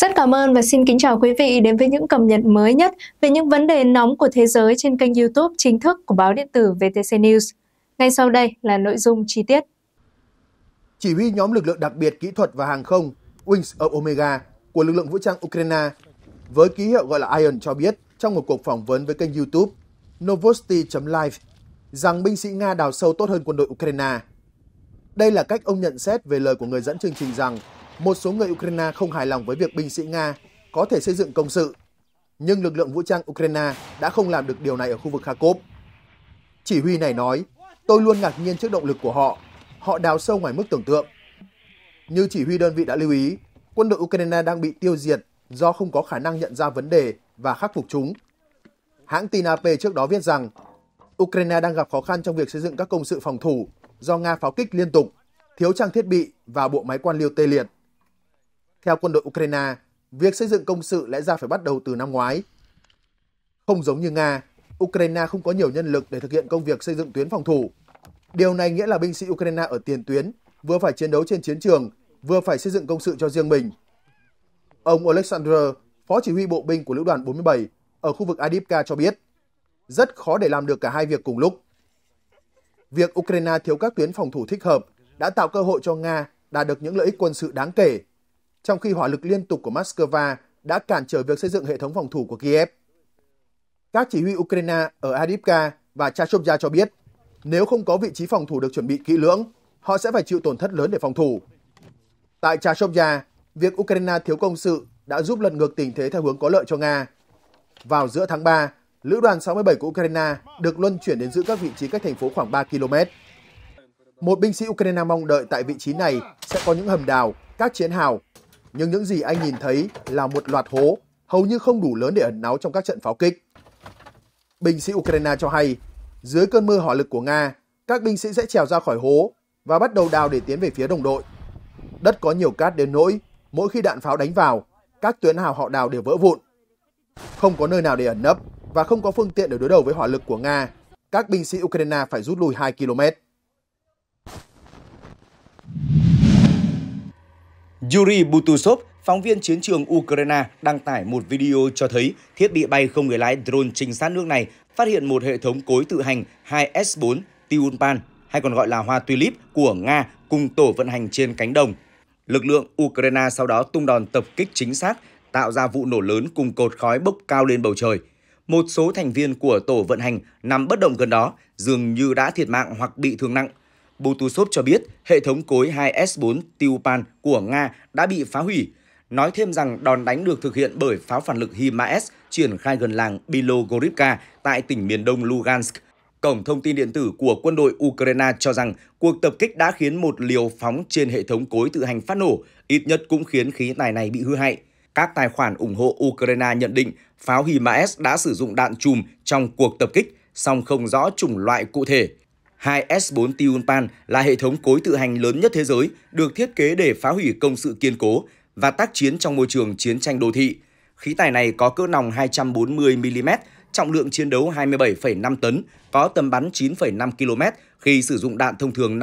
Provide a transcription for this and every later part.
Rất cảm ơn và xin kính chào quý vị đến với những cập nhật mới nhất về những vấn đề nóng của thế giới trên kênh YouTube chính thức của báo điện tử VTC News. Ngay sau đây là nội dung chi tiết. Chỉ huy nhóm lực lượng đặc biệt kỹ thuật và hàng không Wings of Omega của lực lượng vũ trang Ukraine với ký hiệu gọi là Iron cho biết trong một cuộc phỏng vấn với kênh YouTube Novosti.live rằng binh sĩ Nga đào sâu tốt hơn quân đội Ukraine. Đây là cách ông nhận xét về lời của người dẫn chương trình rằng một số người Ukraine không hài lòng với việc binh sĩ Nga có thể xây dựng công sự, nhưng lực lượng vũ trang Ukraine đã không làm được điều này ở khu vực Kharkov. Chỉ huy này nói, tôi luôn ngạc nhiên trước động lực của họ, họ đào sâu ngoài mức tưởng tượng. Như chỉ huy đơn vị đã lưu ý, quân đội Ukraine đang bị tiêu diệt do không có khả năng nhận ra vấn đề và khắc phục chúng. Hãng tin AP trước đó viết rằng Ukraine đang gặp khó khăn trong việc xây dựng các công sự phòng thủ do Nga pháo kích liên tục, thiếu trang thiết bị và bộ máy quan liêu tê liệt. Theo quân đội Ukraine, việc xây dựng công sự lẽ ra phải bắt đầu từ năm ngoái. Không giống như Nga, Ukraine không có nhiều nhân lực để thực hiện công việc xây dựng tuyến phòng thủ. Điều này nghĩa là binh sĩ Ukraine ở tiền tuyến vừa phải chiến đấu trên chiến trường, vừa phải xây dựng công sự cho riêng mình. Ông Alexander, phó chỉ huy bộ binh của lữ đoàn 47 ở khu vực Adipka cho biết, rất khó để làm được cả hai việc cùng lúc. Việc Ukraine thiếu các tuyến phòng thủ thích hợp đã tạo cơ hội cho Nga đạt được những lợi ích quân sự đáng kể trong khi hỏa lực liên tục của Moscow đã cản trở việc xây dựng hệ thống phòng thủ của Kiev. Các chỉ huy Ukraine ở Adipka và Chashovya cho biết, nếu không có vị trí phòng thủ được chuẩn bị kỹ lưỡng, họ sẽ phải chịu tổn thất lớn để phòng thủ. Tại Chashovya, việc Ukraine thiếu công sự đã giúp lật ngược tình thế theo hướng có lợi cho Nga. Vào giữa tháng 3, lữ đoàn 67 của Ukraine được luân chuyển đến giữ các vị trí cách thành phố khoảng 3 km. Một binh sĩ Ukraine mong đợi tại vị trí này sẽ có những hầm đào, các chiến hào nhưng những gì anh nhìn thấy là một loạt hố hầu như không đủ lớn để ẩn náu trong các trận pháo kích. Binh sĩ Ukraine cho hay, dưới cơn mưa hỏa lực của Nga, các binh sĩ sẽ trèo ra khỏi hố và bắt đầu đào để tiến về phía đồng đội. Đất có nhiều cát đến nỗi, mỗi khi đạn pháo đánh vào, các tuyến hào họ đào đều vỡ vụn. Không có nơi nào để ẩn nấp và không có phương tiện để đối đầu với hỏa lực của Nga, các binh sĩ Ukraine phải rút lui 2 km. Yuri Butusov, phóng viên chiến trường Ukraine, đăng tải một video cho thấy thiết bị bay không người lái drone trinh sát nước này phát hiện một hệ thống cối tự hành 2S4 Tiulpan, hay còn gọi là hoa tulip của Nga cùng tổ vận hành trên cánh đồng. Lực lượng Ukraine sau đó tung đòn tập kích chính xác, tạo ra vụ nổ lớn cùng cột khói bốc cao lên bầu trời. Một số thành viên của tổ vận hành nằm bất động gần đó, dường như đã thiệt mạng hoặc bị thương nặng Botusov cho biết hệ thống cối 2S4 Tyupan của Nga đã bị phá hủy, nói thêm rằng đòn đánh được thực hiện bởi pháo phản lực HIMARS triển khai gần làng Bilogorivka tại tỉnh miền đông Lugansk. Cổng thông tin điện tử của quân đội Ukraine cho rằng cuộc tập kích đã khiến một liều phóng trên hệ thống cối tự hành phát nổ, ít nhất cũng khiến khí tài này bị hư hại. Các tài khoản ủng hộ Ukraine nhận định pháo HIMARS đã sử dụng đạn chùm trong cuộc tập kích, song không rõ chủng loại cụ thể. 2S4 Tiunpan là hệ thống cối tự hành lớn nhất thế giới, được thiết kế để phá hủy công sự kiên cố và tác chiến trong môi trường chiến tranh đô thị. Khí tài này có cỡ nòng 240mm, trọng lượng chiến đấu 27,5 tấn, có tầm bắn 9,5 km khi sử dụng đạn thông thường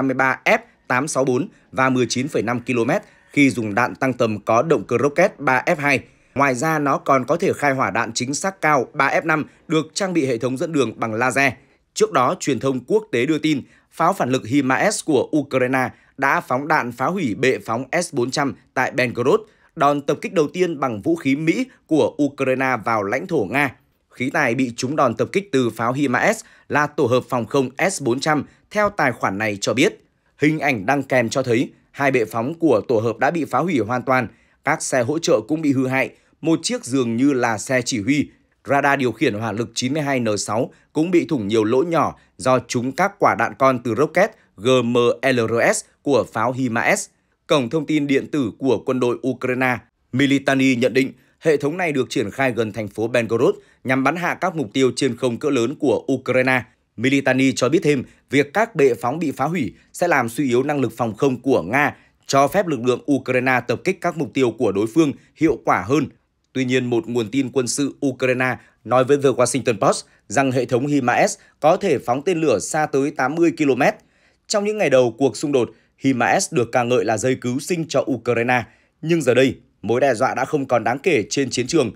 53F864 và 19,5 km khi dùng đạn tăng tầm có động cơ rocket 3F2. Ngoài ra, nó còn có thể khai hỏa đạn chính xác cao 3F5 được trang bị hệ thống dẫn đường bằng laser. Trước đó, truyền thông quốc tế đưa tin pháo phản lực HIMARS của Ukraine đã phóng đạn phá hủy bệ phóng S-400 tại Belgorod, đòn tập kích đầu tiên bằng vũ khí Mỹ của Ukraine vào lãnh thổ Nga. Khí tài bị trúng đòn tập kích từ pháo HIMARS là tổ hợp phòng không S-400, theo tài khoản này cho biết. Hình ảnh đăng kèm cho thấy hai bệ phóng của tổ hợp đã bị phá hủy hoàn toàn, các xe hỗ trợ cũng bị hư hại, một chiếc giường như là xe chỉ huy radar điều khiển hỏa lực 92N6 cũng bị thủng nhiều lỗ nhỏ do trúng các quả đạn con từ rocket GMLRS của pháo HIMARS. Cổng thông tin điện tử của quân đội Ukraine, Militani nhận định hệ thống này được triển khai gần thành phố Belgorod nhằm bắn hạ các mục tiêu trên không cỡ lớn của Ukraine. Militani cho biết thêm, việc các bệ phóng bị phá hủy sẽ làm suy yếu năng lực phòng không của Nga, cho phép lực lượng Ukraine tập kích các mục tiêu của đối phương hiệu quả hơn. Tuy nhiên, một nguồn tin quân sự Ukraine nói với The Washington Post rằng hệ thống HIMARS có thể phóng tên lửa xa tới 80 km. Trong những ngày đầu cuộc xung đột, HIMARS được ca ngợi là dây cứu sinh cho Ukraine, nhưng giờ đây, mối đe dọa đã không còn đáng kể trên chiến trường.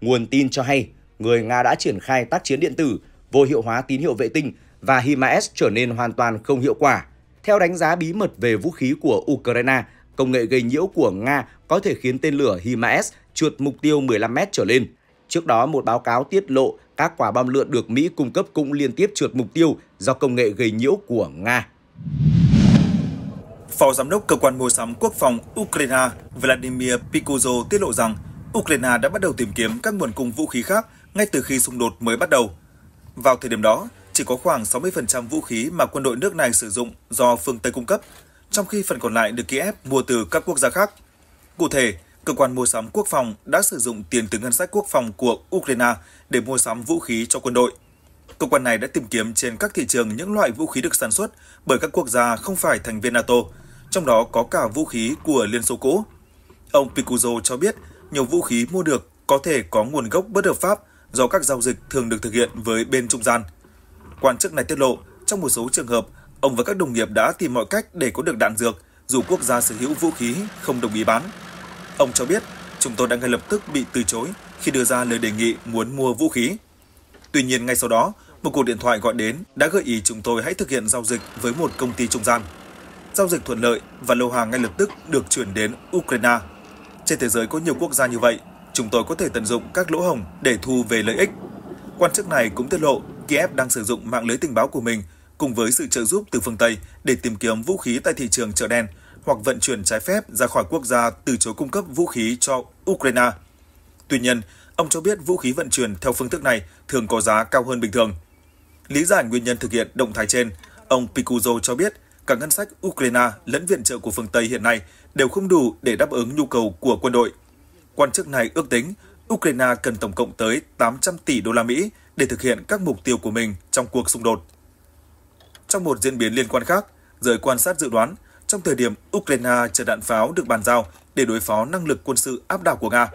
Nguồn tin cho hay, người Nga đã triển khai tác chiến điện tử, vô hiệu hóa tín hiệu vệ tinh và HIMARS trở nên hoàn toàn không hiệu quả. Theo đánh giá bí mật về vũ khí của Ukraine, công nghệ gây nhiễu của Nga có thể khiến tên lửa HIMARS trượt mục tiêu 15m trở lên. Trước đó, một báo cáo tiết lộ các quả bom lượn được Mỹ cung cấp cũng liên tiếp trượt mục tiêu do công nghệ gây nhiễu của Nga. Phó Giám đốc Cơ quan Mua sắm Quốc phòng Ukraine Vladimir Pikuzo tiết lộ rằng Ukraine đã bắt đầu tìm kiếm các nguồn cung vũ khí khác ngay từ khi xung đột mới bắt đầu. Vào thời điểm đó, chỉ có khoảng 60% vũ khí mà quân đội nước này sử dụng do phương Tây cung cấp, trong khi phần còn lại được Kiev mua từ các quốc gia khác. Cụ thể, Cơ quan mua sắm quốc phòng đã sử dụng tiền từ ngân sách quốc phòng của Ukraine để mua sắm vũ khí cho quân đội. Cơ quan này đã tìm kiếm trên các thị trường những loại vũ khí được sản xuất bởi các quốc gia không phải thành viên NATO, trong đó có cả vũ khí của Liên Xô cũ. Ông Picuzo cho biết nhiều vũ khí mua được có thể có nguồn gốc bất hợp pháp do các giao dịch thường được thực hiện với bên trung gian. Quan chức này tiết lộ, trong một số trường hợp, ông và các đồng nghiệp đã tìm mọi cách để có được đạn dược, dù quốc gia sở hữu vũ khí không đồng ý bán. Ông cho biết, chúng tôi đã ngay lập tức bị từ chối khi đưa ra lời đề nghị muốn mua vũ khí. Tuy nhiên ngay sau đó, một cuộc điện thoại gọi đến đã gợi ý chúng tôi hãy thực hiện giao dịch với một công ty trung gian. Giao dịch thuận lợi và lô hàng ngay lập tức được chuyển đến Ukraine. Trên thế giới có nhiều quốc gia như vậy, chúng tôi có thể tận dụng các lỗ hổng để thu về lợi ích. Quan chức này cũng tiết lộ Kiev đang sử dụng mạng lưới tình báo của mình cùng với sự trợ giúp từ phương Tây để tìm kiếm vũ khí tại thị trường chợ đen – hoặc vận chuyển trái phép ra khỏi quốc gia từ chối cung cấp vũ khí cho Ukraine. Tuy nhiên, ông cho biết vũ khí vận chuyển theo phương thức này thường có giá cao hơn bình thường. Lý giải nguyên nhân thực hiện động thái trên, ông Picuzo cho biết cả ngân sách Ukraine lẫn viện trợ của phương Tây hiện nay đều không đủ để đáp ứng nhu cầu của quân đội. Quan chức này ước tính Ukraine cần tổng cộng tới 800 tỷ đô la Mỹ để thực hiện các mục tiêu của mình trong cuộc xung đột. Trong một diễn biến liên quan khác, giới quan sát dự đoán trong thời điểm Ukraine chờ đạn pháo được bàn giao để đối phó năng lực quân sự áp đảo của Nga.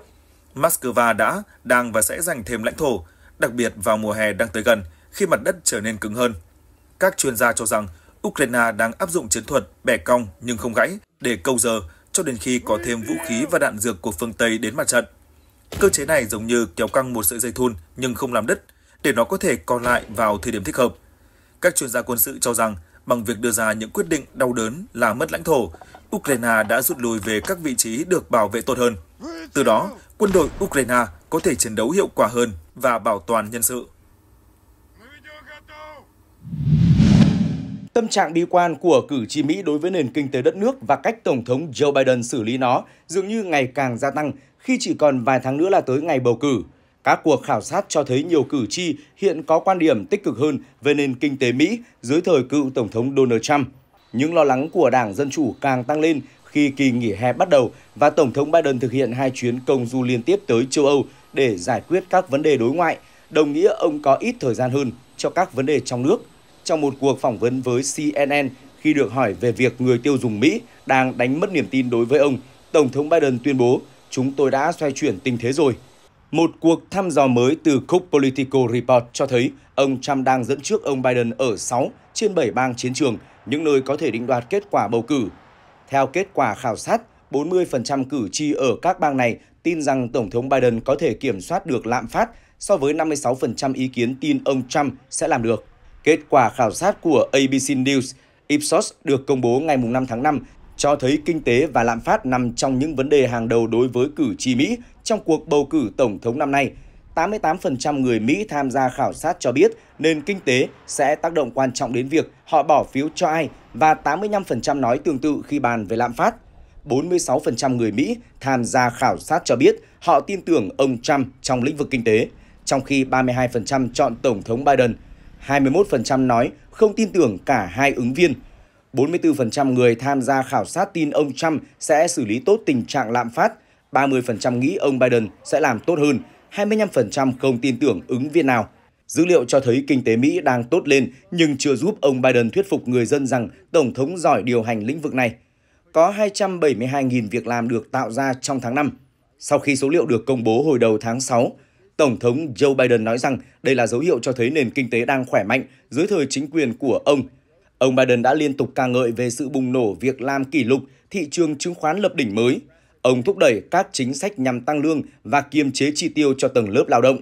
Moscow đã, đang và sẽ giành thêm lãnh thổ, đặc biệt vào mùa hè đang tới gần, khi mặt đất trở nên cứng hơn. Các chuyên gia cho rằng Ukraine đang áp dụng chiến thuật bẻ cong nhưng không gãy để câu giờ cho đến khi có thêm vũ khí và đạn dược của phương Tây đến mặt trận. Cơ chế này giống như kéo căng một sợi dây thun nhưng không làm đứt, để nó có thể còn lại vào thời điểm thích hợp. Các chuyên gia quân sự cho rằng bằng việc đưa ra những quyết định đau đớn là mất lãnh thổ, Ukraine đã rút lui về các vị trí được bảo vệ tốt hơn. Từ đó, quân đội Ukraine có thể chiến đấu hiệu quả hơn và bảo toàn nhân sự. Tâm trạng bi quan của cử tri Mỹ đối với nền kinh tế đất nước và cách Tổng thống Joe Biden xử lý nó dường như ngày càng gia tăng khi chỉ còn vài tháng nữa là tới ngày bầu cử. Các cuộc khảo sát cho thấy nhiều cử tri hiện có quan điểm tích cực hơn về nền kinh tế Mỹ dưới thời cựu Tổng thống Donald Trump. Những lo lắng của Đảng Dân Chủ càng tăng lên khi kỳ nghỉ hè bắt đầu và Tổng thống Biden thực hiện hai chuyến công du liên tiếp tới châu Âu để giải quyết các vấn đề đối ngoại, đồng nghĩa ông có ít thời gian hơn cho các vấn đề trong nước. Trong một cuộc phỏng vấn với CNN, khi được hỏi về việc người tiêu dùng Mỹ đang đánh mất niềm tin đối với ông, Tổng thống Biden tuyên bố, chúng tôi đã xoay chuyển tình thế rồi. Một cuộc thăm dò mới từ Cục Politico Report cho thấy ông Trump đang dẫn trước ông Biden ở 6 trên 7 bang chiến trường, những nơi có thể định đoạt kết quả bầu cử. Theo kết quả khảo sát, 40% cử tri ở các bang này tin rằng Tổng thống Biden có thể kiểm soát được lạm phát so với 56% ý kiến tin ông Trump sẽ làm được. Kết quả khảo sát của ABC News Ipsos được công bố ngày 5 tháng 5 cho thấy kinh tế và lạm phát nằm trong những vấn đề hàng đầu đối với cử tri Mỹ trong cuộc bầu cử tổng thống năm nay. 88% người Mỹ tham gia khảo sát cho biết nền kinh tế sẽ tác động quan trọng đến việc họ bỏ phiếu cho ai và 85% nói tương tự khi bàn về lạm phát. 46% người Mỹ tham gia khảo sát cho biết họ tin tưởng ông Trump trong lĩnh vực kinh tế, trong khi 32% chọn Tổng thống Biden. 21% nói không tin tưởng cả hai ứng viên – 44% người tham gia khảo sát tin ông Trump sẽ xử lý tốt tình trạng lạm phát, 30% nghĩ ông Biden sẽ làm tốt hơn, 25% không tin tưởng ứng viên nào. Dữ liệu cho thấy kinh tế Mỹ đang tốt lên nhưng chưa giúp ông Biden thuyết phục người dân rằng Tổng thống giỏi điều hành lĩnh vực này. Có 272.000 việc làm được tạo ra trong tháng 5. Sau khi số liệu được công bố hồi đầu tháng 6, Tổng thống Joe Biden nói rằng đây là dấu hiệu cho thấy nền kinh tế đang khỏe mạnh dưới thời chính quyền của ông – Ông Biden đã liên tục ca ngợi về sự bùng nổ việc làm kỷ lục, thị trường chứng khoán lập đỉnh mới. Ông thúc đẩy các chính sách nhằm tăng lương và kiềm chế chi tiêu cho tầng lớp lao động.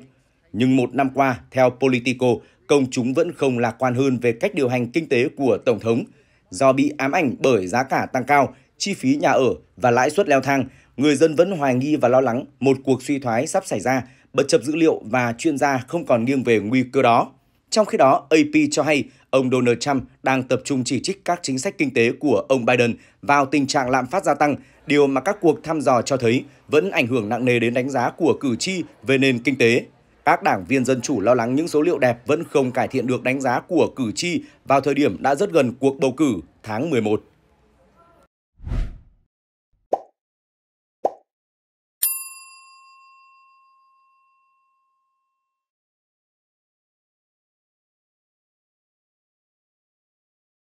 Nhưng một năm qua, theo Politico, công chúng vẫn không lạc quan hơn về cách điều hành kinh tế của Tổng thống. Do bị ám ảnh bởi giá cả tăng cao, chi phí nhà ở và lãi suất leo thang, người dân vẫn hoài nghi và lo lắng một cuộc suy thoái sắp xảy ra, bất chấp dữ liệu và chuyên gia không còn nghiêng về nguy cơ đó. Trong khi đó, AP cho hay ông Donald Trump đang tập trung chỉ trích các chính sách kinh tế của ông Biden vào tình trạng lạm phát gia tăng, điều mà các cuộc thăm dò cho thấy vẫn ảnh hưởng nặng nề đến đánh giá của cử tri về nền kinh tế. Các đảng viên Dân Chủ lo lắng những số liệu đẹp vẫn không cải thiện được đánh giá của cử tri vào thời điểm đã rất gần cuộc bầu cử tháng 11.